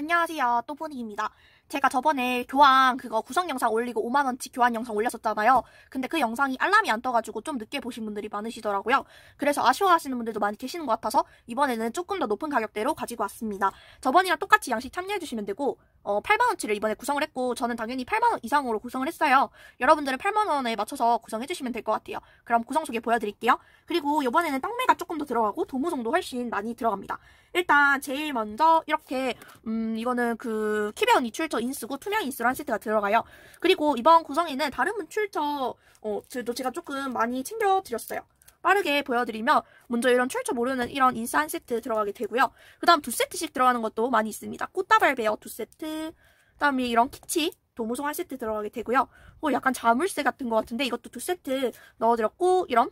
안녕하세요 또보니입니다 제가 저번에 교환 그거 구성 영상 올리고 5만원치 교환 영상 올렸었잖아요 근데 그 영상이 알람이 안 떠가지고 좀 늦게 보신 분들이 많으시더라고요 그래서 아쉬워하시는 분들도 많이 계시는 것 같아서 이번에는 조금 더 높은 가격대로 가지고 왔습니다 저번이랑 똑같이 양식 참여해주시면 되고 어, 8만원치를 이번에 구성을 했고 저는 당연히 8만원 이상으로 구성을 했어요 여러분들은 8만원에 맞춰서 구성해주시면 될 것 같아요 그럼 구성 소개 보여드릴게요 그리고 이번에는 땅매가 조금 더 들어가고 도무송도 훨씬 많이 들어갑니다 일단 제일 먼저 이렇게 음 이거는 그키베언 이출처 인수고 투명 인수란 시트가 들어가요. 그리고 이번 구성에는 다른 문출처, 어, 도 제가 조금 많이 챙겨드렸어요. 빠르게 보여드리면 먼저 이런 출처 모르는 이런 인스 한 세트 들어가게 되고요. 그 다음 두 세트씩 들어가는 것도 많이 있습니다. 꽃다발 베어 두 세트, 그 다음에 이런 키치 도무송 한 세트 들어가게 되고요. 어, 약간 자물쇠 같은 것 같은데 이것도 두 세트 넣어드렸고 이런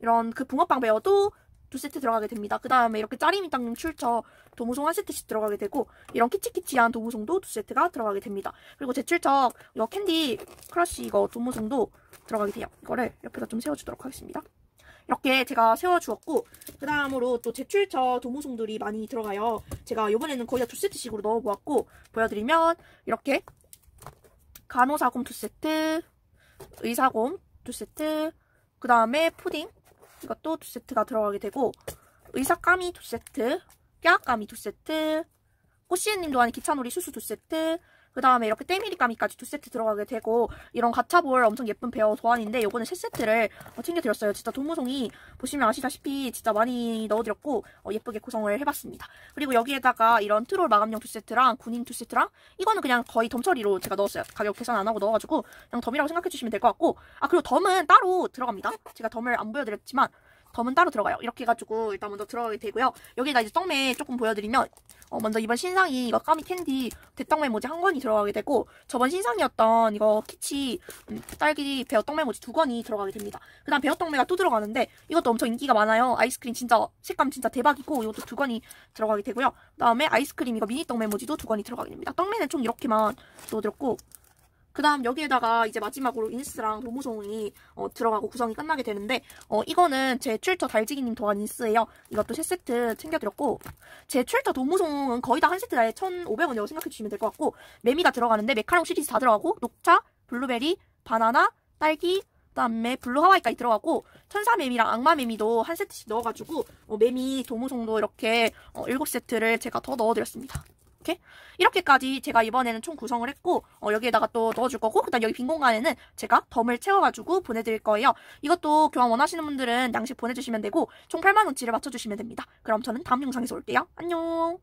이런 그 붕어빵 베어도 두 세트 들어가게 됩니다. 그 다음에 이렇게 짜리미 땅님 출처 도무송 한 세트씩 들어가게 되고 이런 키치키치한 도무송도 두 세트가 들어가게 됩니다. 그리고 제 출처 이 캔디 크러쉬 이거 도무송도 들어가게 돼요. 이거를 옆에다 좀 세워주도록 하겠습니다. 이렇게 제가 세워주었고 그 다음으로 또 제출처 도무송들이 많이 들어가요. 제가 이번에는 거의 다 두 세트씩으로 넣어보았고 보여드리면 이렇게 간호사곰 두 세트 의사곰 두 세트 그 다음에 푸딩 파우치가 또두 세트가 들어가게 되고 의사까미 두 세트, 껴까미 두 세트, 꼬시에님 도안에 기차놀이 수수 두 세트, 그 다음에 이렇게 때밀이까미까지 두 세트 들어가게 되고 이런 가차볼 엄청 예쁜 베어 도안인데 요거는 세 세트를 어, 챙겨드렸어요. 진짜 동무송이 보시면 아시다시피 진짜 많이 넣어드렸고 어, 예쁘게 구성을 해봤습니다. 그리고 여기에다가 이런 트롤 마감용 두 세트랑 군인 두 세트랑 이거는 그냥 거의 덤처리로 제가 넣었어요. 가격 계산 안 하고 넣어가지고 그냥 덤이라고 생각해주시면 될 것 같고 아 그리고 덤은 따로 들어갑니다. 제가 덤을 안 보여드렸지만 덤은 따로 들어가요. 이렇게 해가지고 일단 먼저 들어가게 되고요. 여기다 이제 떡메 조금 보여드리면 어, 먼저 이번 신상이 이거 까미 캔디 대떡메모지 한 권이 들어가게 되고 저번 신상이었던 이거 키치 음, 딸기 배어떡메모지 두 권이 들어가게 됩니다. 그 다음 배어떡메가 또 들어가는데 이것도 엄청 인기가 많아요. 아이스크림 진짜 색감 진짜 대박이고 이것도 두 권이 들어가게 되고요. 그 다음에 아이스크림 이거 미니 떡메모지도 두 권이 들어가게 됩니다. 떡메는 총 이렇게만 넣어드렸고 그 다음 여기에다가 이제 마지막으로 인스랑 도무송이 어, 들어가고 구성이 끝나게 되는데 어, 이거는 제 출처 달지기님 더한 인스예요. 이것도 세 세트 챙겨드렸고 제 출처 도무송은 거의 다 한 세트에 1,500원이라고 생각해주시면 될 것 같고 메미가 들어가는데 메카롱 시리즈 다 들어가고 녹차, 블루베리, 바나나, 딸기, 그다음에 블루 하와이까지 들어가고 천사 매미랑 악마 매미도 한 세트씩 넣어가지고 어, 매미 도무송도 이렇게 어, 7세트를 제가 더 넣어드렸습니다. 이렇게 이렇게까지 제가 이번에는 총 구성을 했고 어, 여기에다가 또 넣어줄 거고 그다음 여기 빈 공간에는 제가 덤을 채워가지고 보내드릴 거예요. 이것도 교환 원하시는 분들은 양식 보내주시면 되고 총 8만 원치를 맞춰주시면 됩니다. 그럼 저는 다음 영상에서 올게요. 안녕.